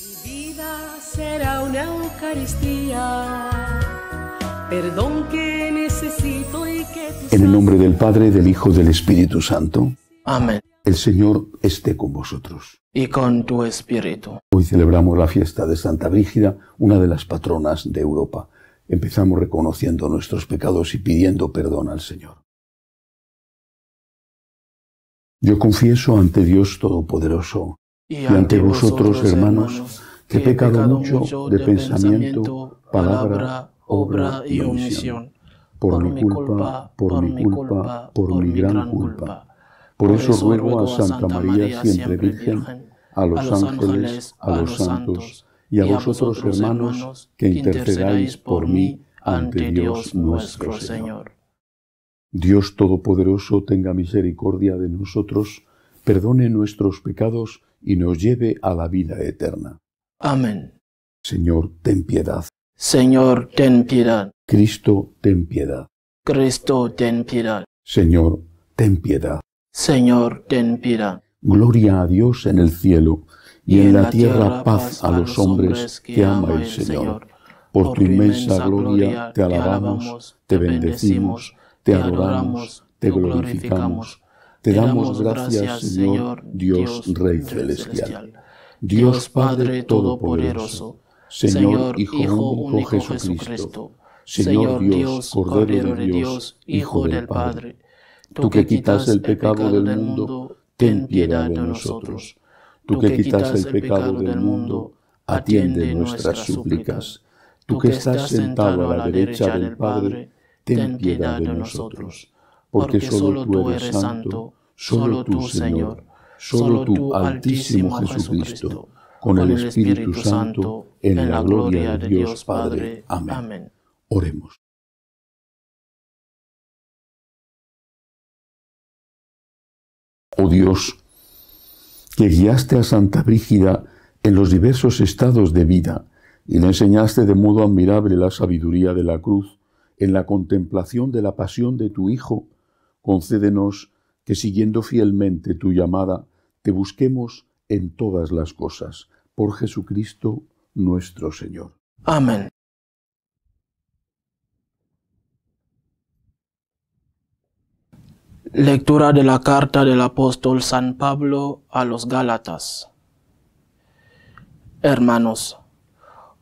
Mi vida será una Eucaristía, perdón que necesito y que... En el nombre del Padre, del Hijo, y del Espíritu Santo. Amén. El Señor esté con vosotros. Y con tu espíritu. Hoy celebramos la fiesta de Santa Brígida, una de las patronas de Europa. Empezamos reconociendo nuestros pecados y pidiendo perdón al Señor. Yo confieso ante Dios Todopoderoso y ante vosotros, hermanos, que he pecado mucho de pensamiento, palabra, obra y omisión. Por mi culpa, por mi culpa, por mi gran culpa. Por eso ruego a Santa María siempre Virgen, a los ángeles, a los santos y a vosotros, hermanos, que intercedáis por mí ante Dios nuestro Señor. Dios Todopoderoso tenga misericordia de nosotros, perdone nuestros pecados, y nos lleve a la vida eterna. Amén. Señor, ten piedad. Señor, ten piedad. Cristo, ten piedad. Cristo, ten piedad. Señor, ten piedad. Señor, ten piedad. Gloria a Dios en el cielo y, en, la, tierra, tierra paz a los hombres que ama el Señor. Por tu inmensa gloria te alabamos, te bendecimos, te adoramos, te glorificamos te damos gracias, Señor, Dios Rey Celestial. Dios Padre Todopoderoso, Señor Hijo Único Jesucristo, Señor Dios, Cordero de Dios, Hijo del Padre, tú que quitas el pecado del mundo, ten piedad de nosotros. Tú que quitas el pecado del mundo, atiende nuestras súplicas. Tú que estás sentado a la derecha del Padre, ten piedad de nosotros, porque solo tú eres santo Solo tú, Señor, solo tú, Altísimo Jesucristo, con el Espíritu Santo, en la gloria de Dios Padre. Amén. Oremos. Oh Dios, que guiaste a Santa Brígida en los diversos estados de vida y le enseñaste de modo admirable la sabiduría de la cruz en la contemplación de la pasión de tu Hijo, concédenos que siguiendo fielmente tu llamada, te busquemos en todas las cosas, por Jesucristo nuestro Señor. Amén. Lectura de la carta del apóstol San Pablo a los Gálatas Hermanos,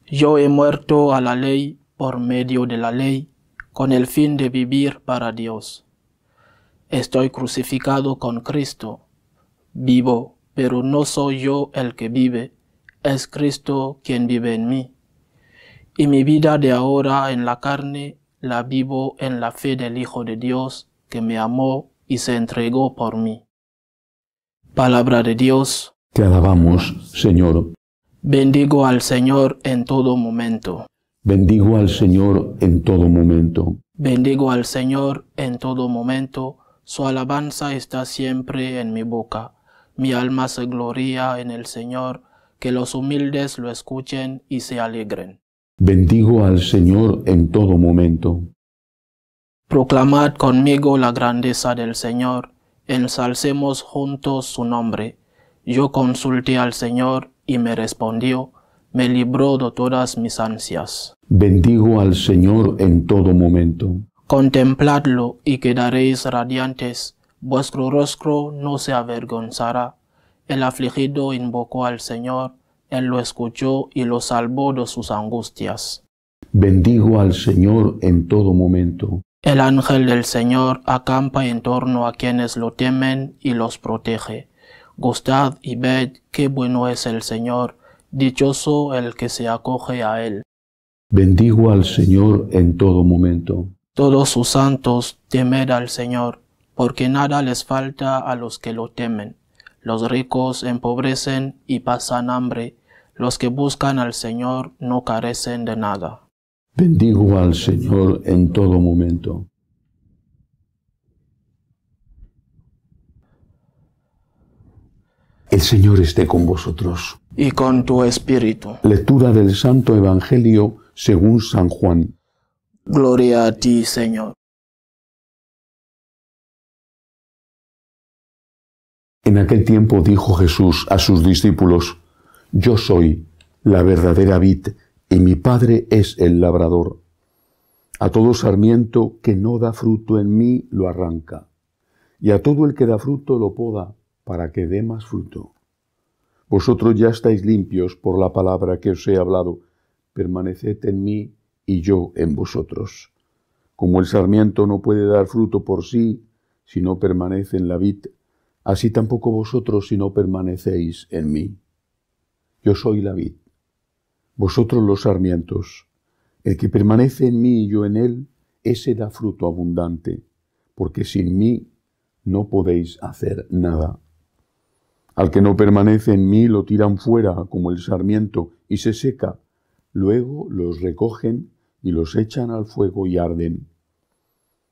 yo he muerto a la ley por medio de la ley, con el fin de vivir para Dios. Estoy crucificado con Cristo. Vivo, pero no soy yo el que vive, es Cristo quien vive en mí. Y mi vida de ahora en la carne la vivo en la fe del Hijo de Dios que me amó y se entregó por mí. Palabra de Dios. Te alabamos, Señor. Bendigo al Señor en todo momento. Bendigo al Señor en todo momento. Bendigo al Señor en todo momento su alabanza está siempre en mi boca. Mi alma se gloria en el Señor, que los humildes lo escuchen y se alegren. Bendigo al Señor en todo momento. Proclamad conmigo la grandeza del Señor, ensalcemos juntos su nombre. Yo consulté al Señor y me respondió, me libró de todas mis ansias. Bendigo al Señor en todo momento. Contempladlo y quedaréis radiantes, vuestro rostro no se avergonzará. El afligido invocó al Señor, Él lo escuchó y lo salvó de sus angustias. Bendigo al Señor en todo momento. El ángel del Señor acampa en torno a quienes lo temen y los protege. Gustad y ved qué bueno es el Señor, dichoso el que se acoge a Él. Bendigo al Señor en todo momento. Todos sus santos, temer al Señor, porque nada les falta a los que lo temen. Los ricos empobrecen y pasan hambre, los que buscan al Señor no carecen de nada. Bendigo al Señor en todo momento. El Señor esté con vosotros. Y con tu espíritu. Lectura del Santo Evangelio según San Juan. Gloria a ti, Señor. En aquel tiempo dijo Jesús a sus discípulos, Yo soy la verdadera vid y mi Padre es el labrador. A todo sarmiento que no da fruto en mí lo arranca, y a todo el que da fruto lo poda para que dé más fruto. Vosotros ya estáis limpios por la palabra que os he hablado, permaneced en mí y yo en vosotros. Como el sarmiento no puede dar fruto por sí si no permanece en la vid, así tampoco vosotros si no permanecéis en mí. Yo soy la vid, vosotros los sarmientos. El que permanece en mí y yo en él, ese da fruto abundante, porque sin mí no podéis hacer nada. Al que no permanece en mí lo tiran fuera como el sarmiento y se seca. Luego los recogen y los echan al fuego y arden.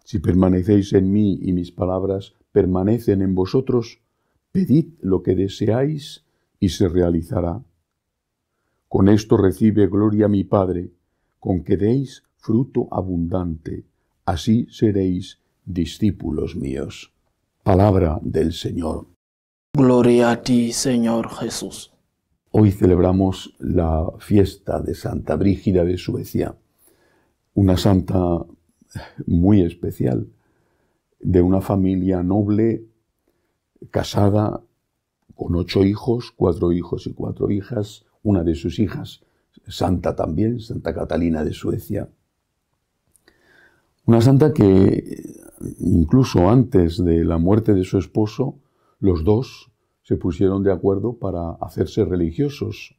Si permanecéis en mí y mis palabras permanecen en vosotros, pedid lo que deseáis y se realizará. Con esto recibe gloria mi Padre, con que deis fruto abundante, así seréis discípulos míos. Palabra del Señor. Gloria a ti, Señor Jesús. Hoy celebramos la fiesta de Santa Brígida de Suecia una santa muy especial, de una familia noble, casada, con ocho hijos, cuatro hijos y cuatro hijas, una de sus hijas, santa también, Santa Catalina de Suecia. Una santa que incluso antes de la muerte de su esposo, los dos se pusieron de acuerdo para hacerse religiosos.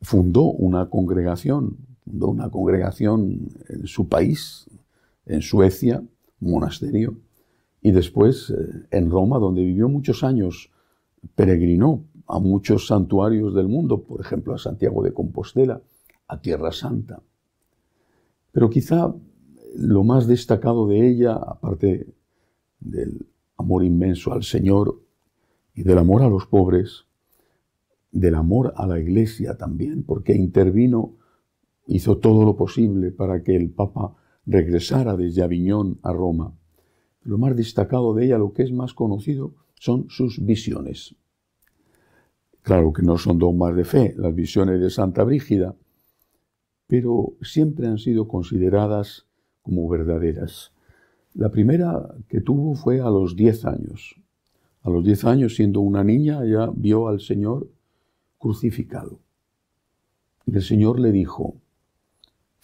Fundó una congregación fundó una congregación en su país, en Suecia, un monasterio, y después eh, en Roma, donde vivió muchos años, peregrinó a muchos santuarios del mundo, por ejemplo a Santiago de Compostela, a Tierra Santa. Pero quizá lo más destacado de ella, aparte del amor inmenso al Señor y del amor a los pobres, del amor a la Iglesia también, porque intervino hizo todo lo posible para que el Papa regresara desde Aviñón a Roma. Lo más destacado de ella, lo que es más conocido, son sus visiones. Claro que no son dogmas de fe, las visiones de Santa Brígida, pero siempre han sido consideradas como verdaderas. La primera que tuvo fue a los 10 años. A los 10 años, siendo una niña, ella vio al Señor crucificado. Y el Señor le dijo,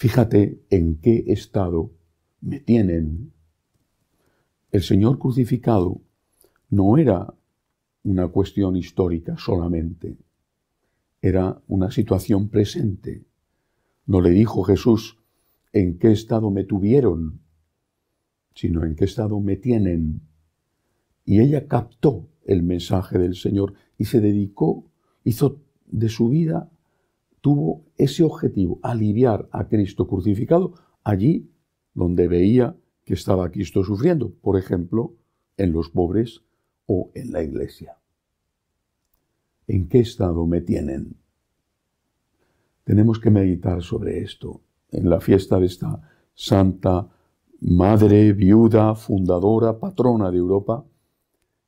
Fíjate en qué estado me tienen. El Señor crucificado no era una cuestión histórica solamente, era una situación presente. No le dijo Jesús en qué estado me tuvieron, sino en qué estado me tienen. Y ella captó el mensaje del Señor y se dedicó, hizo de su vida tuvo ese objetivo, aliviar a Cristo crucificado allí donde veía que estaba Cristo sufriendo, por ejemplo, en los pobres o en la iglesia. ¿En qué estado me tienen? Tenemos que meditar sobre esto en la fiesta de esta santa madre, viuda, fundadora, patrona de Europa.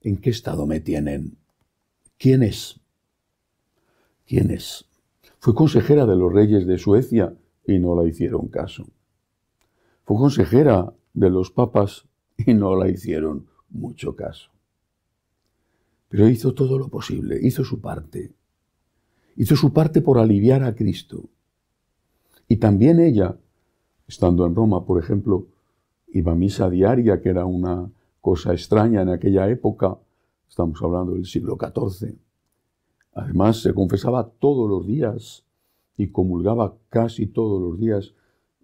¿En qué estado me tienen? ¿Quién es? ¿Quién es? Fue consejera de los reyes de Suecia y no la hicieron caso. Fue consejera de los papas y no la hicieron mucho caso. Pero hizo todo lo posible, hizo su parte. Hizo su parte por aliviar a Cristo. Y también ella, estando en Roma, por ejemplo, iba a misa diaria, que era una cosa extraña en aquella época, estamos hablando del siglo XIV. Además, se confesaba todos los días y comulgaba casi todos los días,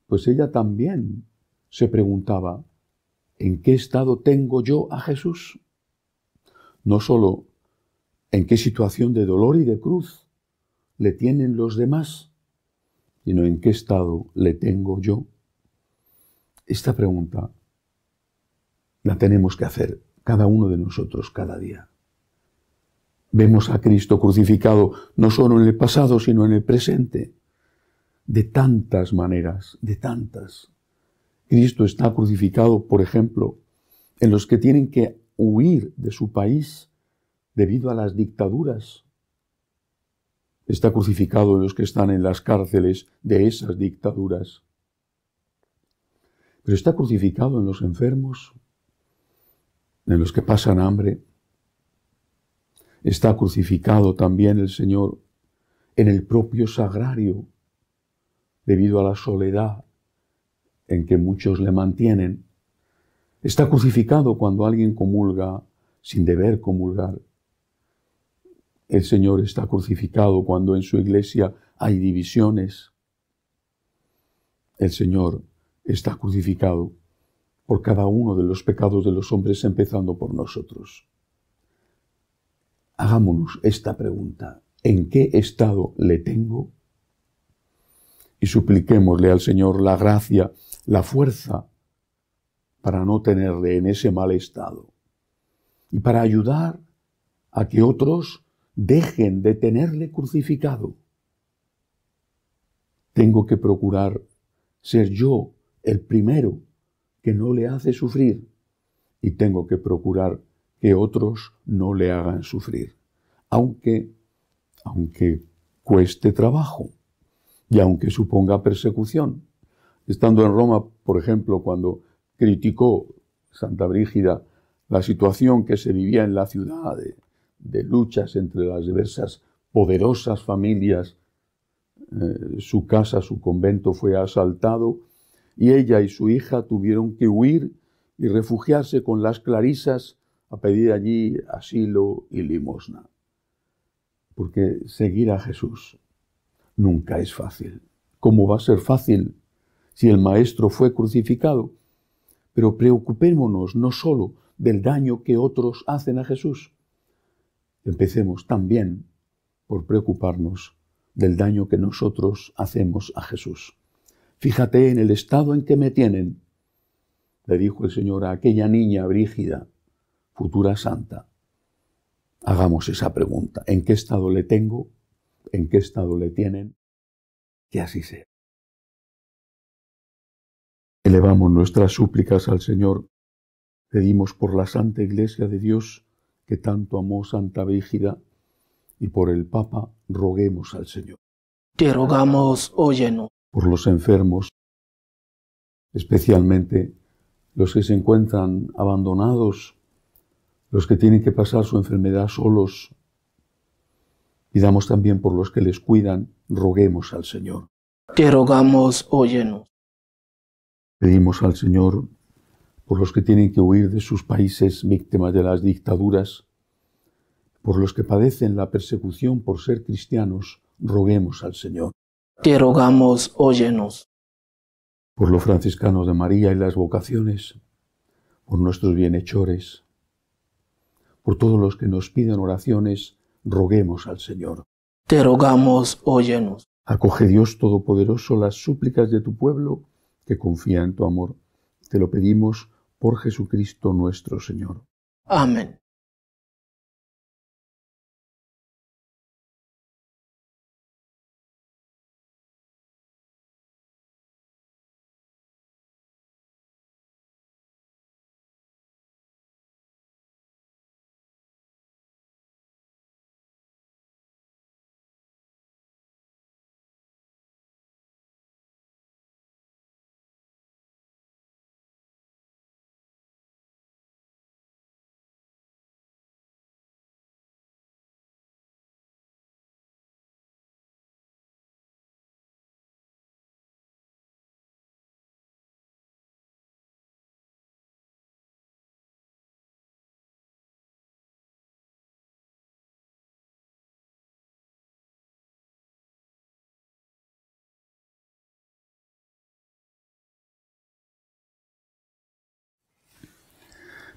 pues ella también se preguntaba, ¿en qué estado tengo yo a Jesús? No sólo en qué situación de dolor y de cruz le tienen los demás, sino en qué estado le tengo yo. Esta pregunta la tenemos que hacer cada uno de nosotros cada día. Vemos a Cristo crucificado no solo en el pasado, sino en el presente. De tantas maneras, de tantas. Cristo está crucificado, por ejemplo, en los que tienen que huir de su país debido a las dictaduras. Está crucificado en los que están en las cárceles de esas dictaduras. Pero está crucificado en los enfermos, en los que pasan hambre, Está crucificado también el Señor en el propio sagrario, debido a la soledad en que muchos le mantienen. Está crucificado cuando alguien comulga sin deber comulgar. El Señor está crucificado cuando en su iglesia hay divisiones. El Señor está crucificado por cada uno de los pecados de los hombres, empezando por nosotros. Hagámonos esta pregunta. ¿En qué estado le tengo? Y supliquémosle al Señor la gracia, la fuerza para no tenerle en ese mal estado y para ayudar a que otros dejen de tenerle crucificado. Tengo que procurar ser yo el primero que no le hace sufrir y tengo que procurar que otros no le hagan sufrir, aunque, aunque cueste trabajo y aunque suponga persecución. Estando en Roma, por ejemplo, cuando criticó Santa Brígida la situación que se vivía en la ciudad de, luchas entre las diversas poderosas familias, eh, su casa, su convento fue asaltado y ella y su hija tuvieron que huir y refugiarse con las clarisas a pedir allí asilo y limosna. Porque seguir a Jesús nunca es fácil. ¿Cómo va a ser fácil si el Maestro fue crucificado? Pero preocupémonos no solo del daño que otros hacen a Jesús, empecemos también por preocuparnos del daño que nosotros hacemos a Jesús. Fíjate en el estado en que me tienen, le dijo el Señor a aquella niña brígida futura santa, hagamos esa pregunta. ¿En qué estado le tengo? ¿En qué estado le tienen? Que así sea. Elevamos nuestras súplicas al Señor. Pedimos por la Santa Iglesia de Dios, que tanto amó Santa Brígida, y por el Papa roguemos al Señor. Te rogamos, óyenos. Oh por los enfermos, especialmente los que se encuentran abandonados los que tienen que pasar su enfermedad solos. Pidamos también por los que les cuidan, roguemos al Señor. Te rogamos, óyenos. Pedimos al Señor por los que tienen que huir de sus países víctimas de las dictaduras, por los que padecen la persecución por ser cristianos, roguemos al Señor. Te rogamos, óyenos. Por los franciscanos de María y las vocaciones, por nuestros bienhechores, por todos los que nos piden oraciones, roguemos al Señor. Te rogamos, óyenos. Acoge Dios Todopoderoso las súplicas de tu pueblo que confía en tu amor. Te lo pedimos por Jesucristo nuestro Señor. Amén.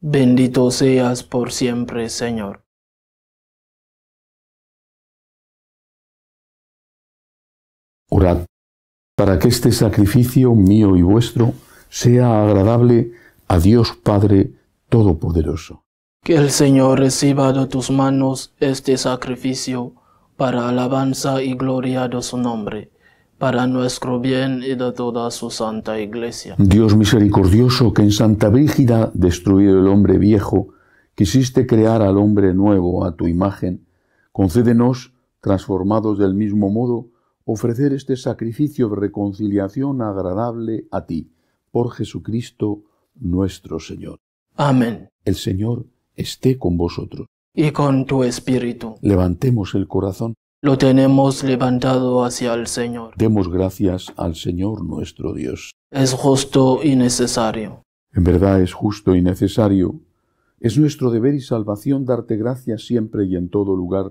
Bendito seas por siempre, Señor. Orad para que este sacrificio mío y vuestro sea agradable a Dios Padre Todopoderoso. Que el Señor reciba de tus manos este sacrificio para alabanza y gloria de su nombre para nuestro bien y de toda su santa iglesia. Dios misericordioso, que en Santa Brígida, destruido el hombre viejo, quisiste crear al hombre nuevo a tu imagen, concédenos, transformados del mismo modo, ofrecer este sacrificio de reconciliación agradable a ti, por Jesucristo nuestro Señor. Amén. El Señor esté con vosotros. Y con tu espíritu. Levantemos el corazón lo tenemos levantado hacia el Señor. Demos gracias al Señor nuestro Dios. Es justo y necesario. En verdad es justo y necesario. Es nuestro deber y salvación darte gracias siempre y en todo lugar,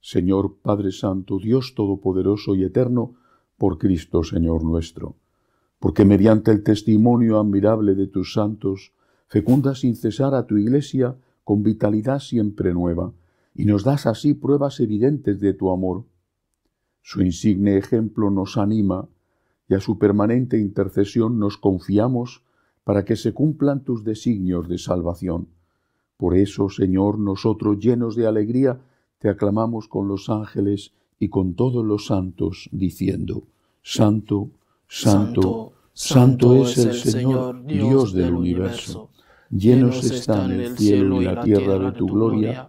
Señor Padre Santo, Dios Todopoderoso y Eterno, por Cristo Señor nuestro. Porque mediante el testimonio admirable de tus santos, fecunda sin cesar a tu Iglesia con vitalidad siempre nueva y nos das así pruebas evidentes de tu amor. Su insigne ejemplo nos anima y a su permanente intercesión nos confiamos para que se cumplan tus designios de salvación. Por eso, Señor, nosotros llenos de alegría, te aclamamos con los ángeles y con todos los santos, diciendo, Santo, Santo, Santo, es el Señor, Dios del universo. Llenos están el cielo y la tierra de tu gloria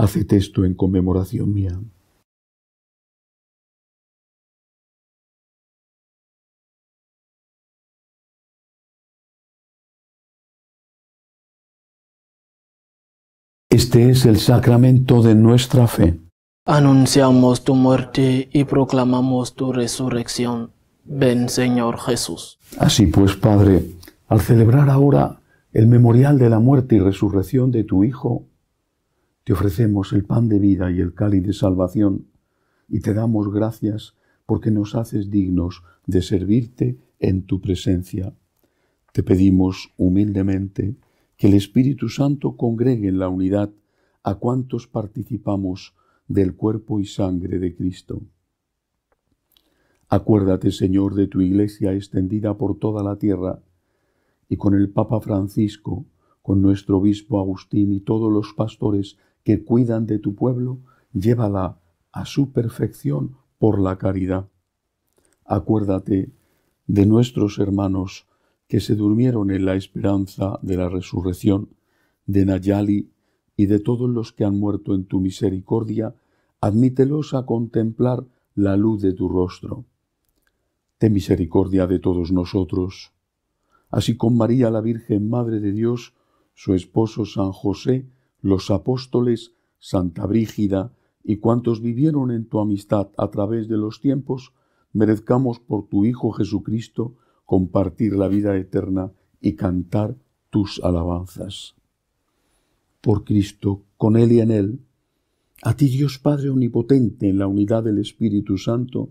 Haced esto en conmemoración mía. Este es el sacramento de nuestra fe. Anunciamos tu muerte y proclamamos tu resurrección. Ven, Señor Jesús. Así pues, Padre, al celebrar ahora el memorial de la muerte y resurrección de tu Hijo, te ofrecemos el pan de vida y el cáliz de salvación, y te damos gracias porque nos haces dignos de servirte en tu presencia. Te pedimos humildemente que el Espíritu Santo congregue en la unidad a cuantos participamos del cuerpo y sangre de Cristo. Acuérdate, Señor, de tu Iglesia extendida por toda la tierra, y con el Papa Francisco, con nuestro obispo Agustín y todos los pastores que cuidan de tu pueblo, llévala a su perfección por la caridad. Acuérdate de nuestros hermanos que se durmieron en la esperanza de la resurrección, de Nayali y de todos los que han muerto en tu misericordia, admítelos a contemplar la luz de tu rostro. Ten misericordia de todos nosotros. Así con María la Virgen, Madre de Dios, su esposo San José, los apóstoles, Santa Brígida y cuantos vivieron en tu amistad a través de los tiempos, merezcamos por tu Hijo Jesucristo compartir la vida eterna y cantar tus alabanzas. Por Cristo, con Él y en Él, a ti Dios Padre Omnipotente, en la unidad del Espíritu Santo,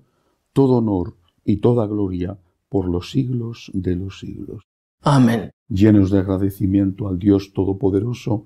todo honor y toda gloria por los siglos de los siglos. Amén. Llenos de agradecimiento al Dios Todopoderoso,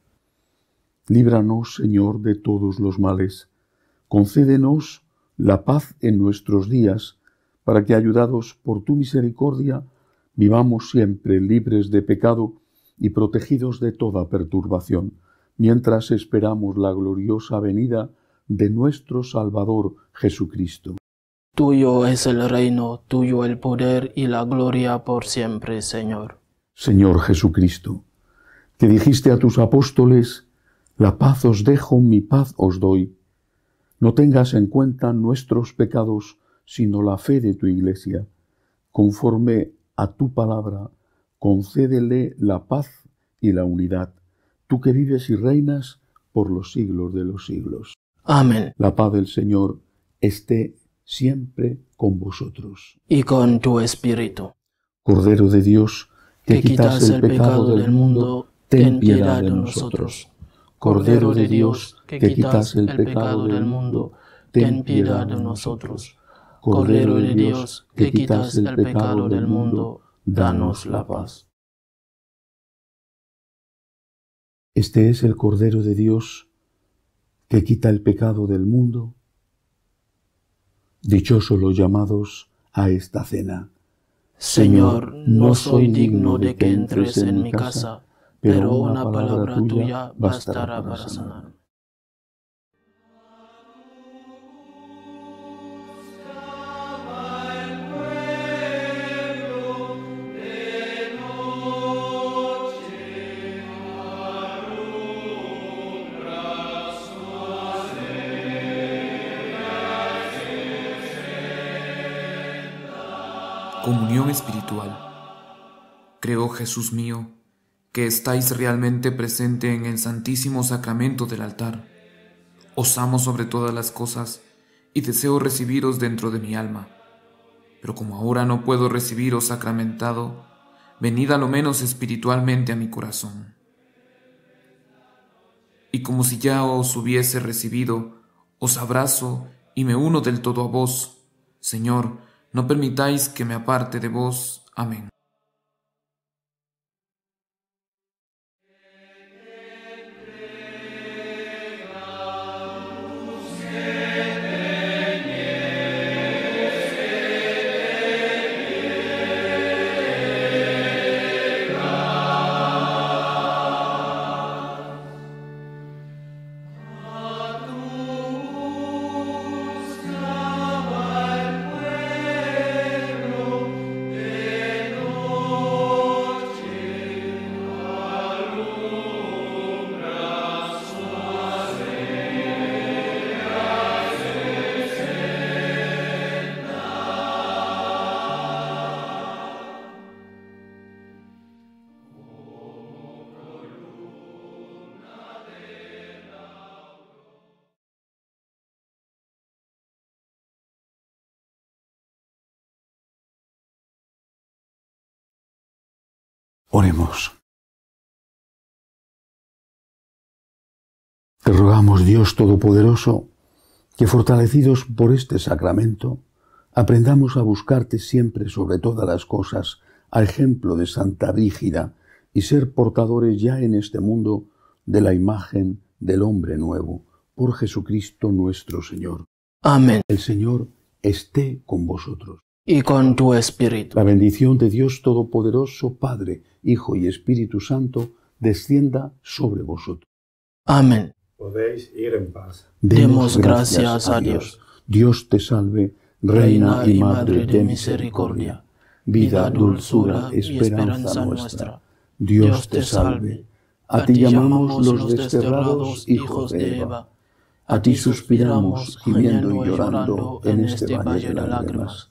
líbranos, Señor, de todos los males. Concédenos la paz en nuestros días, para que, ayudados por tu misericordia, vivamos siempre libres de pecado y protegidos de toda perturbación, mientras esperamos la gloriosa venida de nuestro Salvador Jesucristo. Tuyo es el reino, tuyo el poder y la gloria por siempre, Señor. Señor Jesucristo, que dijiste a tus apóstoles, la paz os dejo, mi paz os doy. No tengas en cuenta nuestros pecados, sino la fe de tu iglesia. Conforme a tu palabra, concédele la paz y la unidad, tú que vives y reinas por los siglos de los siglos. Amén. La paz del Señor esté siempre con vosotros. Y con tu espíritu. Cordero de Dios, que, quitas, el, pecado, pecado del mundo, ten piedad de nosotros. Cordero de Dios, que quitas el pecado del mundo, ten piedad de nosotros. Cordero de Dios, que quitas el pecado del mundo, danos la paz. Este es el Cordero de Dios, que quita el pecado del mundo. Dichosos los llamados a esta cena. Señor, no soy digno de que entres en mi casa pero, una, palabra, tuya bastará para sanar. Comunión espiritual. Creo, Jesús mío, que estáis realmente presente en el Santísimo Sacramento del altar. Os amo sobre todas las cosas y deseo recibiros dentro de mi alma. Pero como ahora no puedo recibiros sacramentado, venid a lo menos espiritualmente a mi corazón. Y como si ya os hubiese recibido, os abrazo y me uno del todo a vos. Señor, no permitáis que me aparte de vos. Amén. Oremos. Te rogamos, Dios Todopoderoso, que fortalecidos por este sacramento, aprendamos a buscarte siempre sobre todas las cosas, a ejemplo de Santa Brígida, y ser portadores ya en este mundo de la imagen del hombre nuevo, por Jesucristo nuestro Señor. Amén. El Señor esté con vosotros y con tu espíritu. La bendición de Dios Todopoderoso, Padre, Hijo y Espíritu Santo, descienda sobre vosotros. Amén. Podéis ir en paz. Demos, gracias, a Dios. Dios te salve, Reina, y Madre, de misericordia, vida, dulzura, esperanza, nuestra. Dios te salve. A ti llamamos los desterrados hijos de Eva. A ti suspiramos, gimiendo y llorando en este, este valle de lágrimas.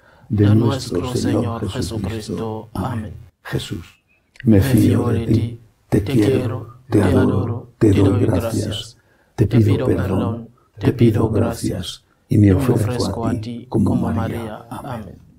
de, nuestro, Señor, Jesucristo. Amén. Jesús, me, fío de ti, te quiero, te adoro, te doy gracias, te pido perdón, te pido gracias y me ofrezco a ti como María. Amén.